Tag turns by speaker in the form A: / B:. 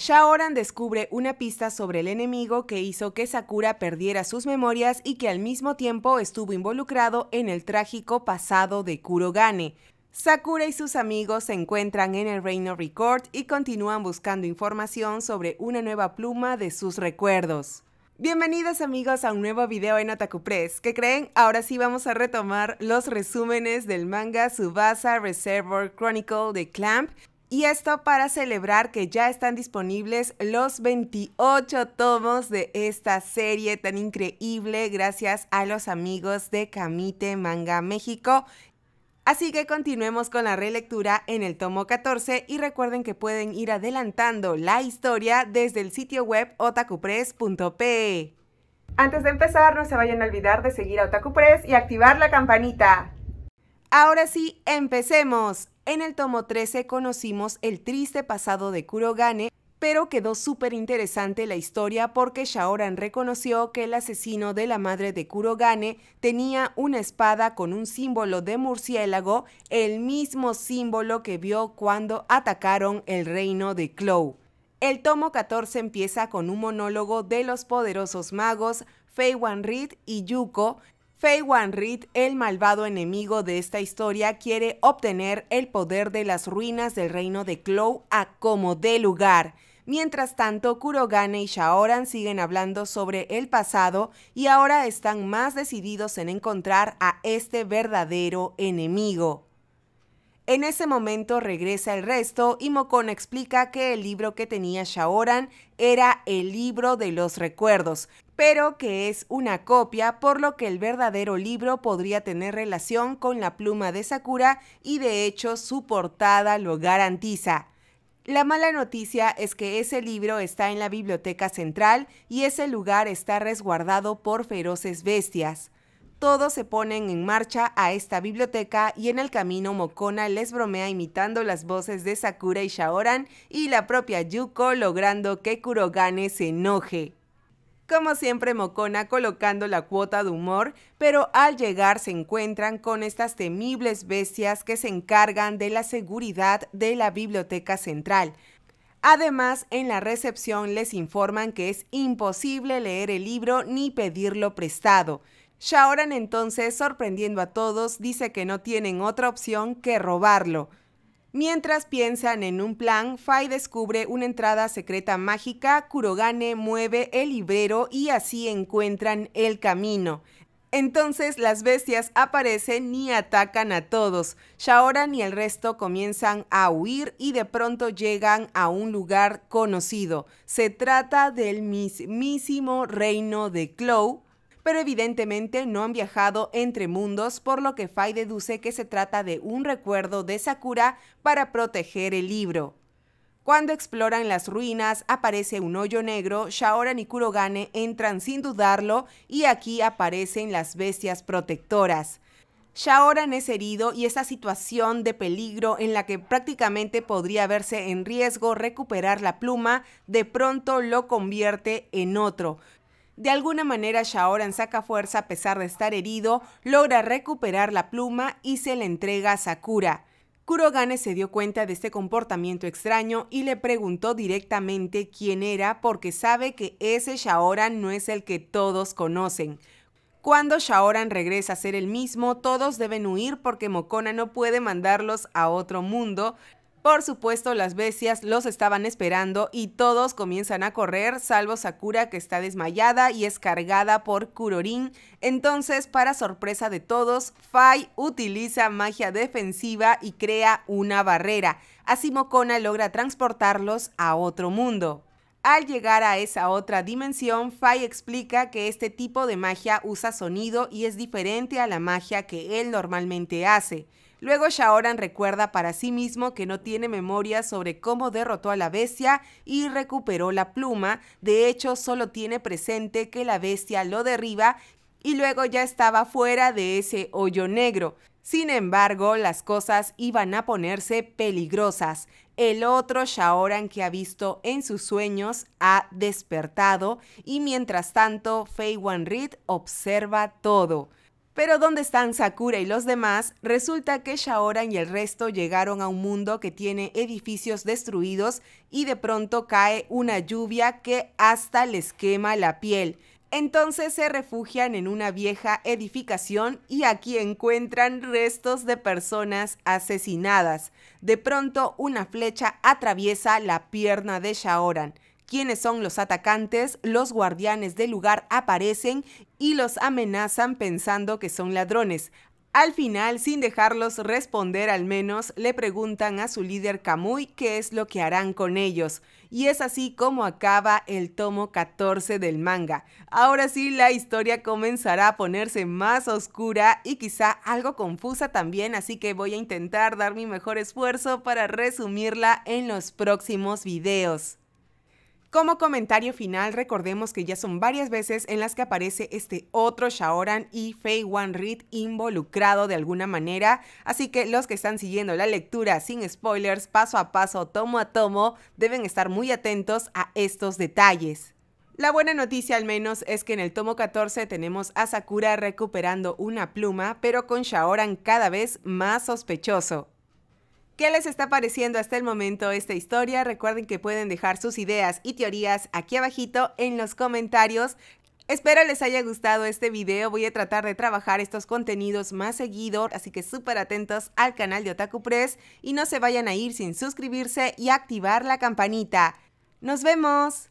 A: Shaoran descubre una pista sobre el enemigo que hizo que Sakura perdiera sus memorias y que al mismo tiempo estuvo involucrado en el trágico pasado de Kurogane. Sakura y sus amigos se encuentran en el Reino Record y continúan buscando información sobre una nueva pluma de sus recuerdos. Bienvenidos amigos a un nuevo video en Otaku Press. ¿Qué creen? Ahora sí vamos a retomar los resúmenes del manga Subasa Reservoir Chronicle de Clamp y esto para celebrar que ya están disponibles los 28 tomos de esta serie tan increíble gracias a los amigos de Camite Manga México Así que continuemos con la relectura en el tomo 14 y recuerden que pueden ir adelantando la historia desde el sitio web otakupress.pe. Antes de empezar, no se vayan a olvidar de seguir a Otaku y activar la campanita. Ahora sí, empecemos. En el tomo 13 conocimos el triste pasado de Kurogane, pero quedó súper interesante la historia porque Shaoran reconoció que el asesino de la madre de Kurogane tenía una espada con un símbolo de murciélago, el mismo símbolo que vio cuando atacaron el reino de Clow. El tomo 14 empieza con un monólogo de los poderosos magos Feiwan Wanrit y Yuko, Fei Reed, el malvado enemigo de esta historia, quiere obtener el poder de las ruinas del reino de Clow a como de lugar. Mientras tanto, Kurogane y Shaoran siguen hablando sobre el pasado y ahora están más decididos en encontrar a este verdadero enemigo. En ese momento regresa el resto y Mokon explica que el libro que tenía Shaoran era el libro de los recuerdos, pero que es una copia, por lo que el verdadero libro podría tener relación con la pluma de Sakura y de hecho su portada lo garantiza. La mala noticia es que ese libro está en la biblioteca central y ese lugar está resguardado por feroces bestias. Todos se ponen en marcha a esta biblioteca y en el camino Mokona les bromea imitando las voces de Sakura y Shaoran y la propia Yuko logrando que Kurogane se enoje. Como siempre, Mocona colocando la cuota de humor, pero al llegar se encuentran con estas temibles bestias que se encargan de la seguridad de la biblioteca central. Además, en la recepción les informan que es imposible leer el libro ni pedirlo prestado. Shaoran entonces, sorprendiendo a todos, dice que no tienen otra opción que robarlo. Mientras piensan en un plan, Fai descubre una entrada secreta mágica, Kurogane mueve el librero y así encuentran el camino. Entonces las bestias aparecen y atacan a todos. Shaoran y el resto comienzan a huir y de pronto llegan a un lugar conocido. Se trata del mismísimo reino de Clow, pero evidentemente no han viajado entre mundos, por lo que Fai deduce que se trata de un recuerdo de Sakura para proteger el libro. Cuando exploran las ruinas, aparece un hoyo negro, Shaoran y Kurogane entran sin dudarlo y aquí aparecen las bestias protectoras. Shaoran es herido y esa situación de peligro en la que prácticamente podría verse en riesgo recuperar la pluma, de pronto lo convierte en otro. De alguna manera Shaoran saca fuerza a pesar de estar herido, logra recuperar la pluma y se la entrega a Sakura. Kurogane se dio cuenta de este comportamiento extraño y le preguntó directamente quién era porque sabe que ese Shaoran no es el que todos conocen. Cuando Shaoran regresa a ser el mismo, todos deben huir porque Mokona no puede mandarlos a otro mundo, por supuesto, las bestias los estaban esperando y todos comienzan a correr, salvo Sakura que está desmayada y es cargada por Kurorin. Entonces, para sorpresa de todos, Fai utiliza magia defensiva y crea una barrera. Así Mokona logra transportarlos a otro mundo. Al llegar a esa otra dimensión, Fai explica que este tipo de magia usa sonido y es diferente a la magia que él normalmente hace. Luego Shaoran recuerda para sí mismo que no tiene memoria sobre cómo derrotó a la bestia y recuperó la pluma, de hecho solo tiene presente que la bestia lo derriba y luego ya estaba fuera de ese hoyo negro. Sin embargo, las cosas iban a ponerse peligrosas. El otro Shaoran que ha visto en sus sueños ha despertado y mientras tanto Fei Reed observa todo. Pero donde están Sakura y los demás? Resulta que Shaoran y el resto llegaron a un mundo que tiene edificios destruidos y de pronto cae una lluvia que hasta les quema la piel. Entonces se refugian en una vieja edificación y aquí encuentran restos de personas asesinadas. De pronto una flecha atraviesa la pierna de Shaoran quiénes son los atacantes, los guardianes del lugar aparecen y los amenazan pensando que son ladrones. Al final, sin dejarlos responder al menos, le preguntan a su líder Kamui qué es lo que harán con ellos. Y es así como acaba el tomo 14 del manga. Ahora sí, la historia comenzará a ponerse más oscura y quizá algo confusa también, así que voy a intentar dar mi mejor esfuerzo para resumirla en los próximos videos. Como comentario final, recordemos que ya son varias veces en las que aparece este otro Shaoran y Fei One Reed involucrado de alguna manera, así que los que están siguiendo la lectura sin spoilers, paso a paso, tomo a tomo, deben estar muy atentos a estos detalles. La buena noticia al menos es que en el tomo 14 tenemos a Sakura recuperando una pluma, pero con Shaoran cada vez más sospechoso. ¿Qué les está pareciendo hasta el momento esta historia? Recuerden que pueden dejar sus ideas y teorías aquí abajito en los comentarios. Espero les haya gustado este video, voy a tratar de trabajar estos contenidos más seguido, así que súper atentos al canal de Otaku Press y no se vayan a ir sin suscribirse y activar la campanita. ¡Nos vemos!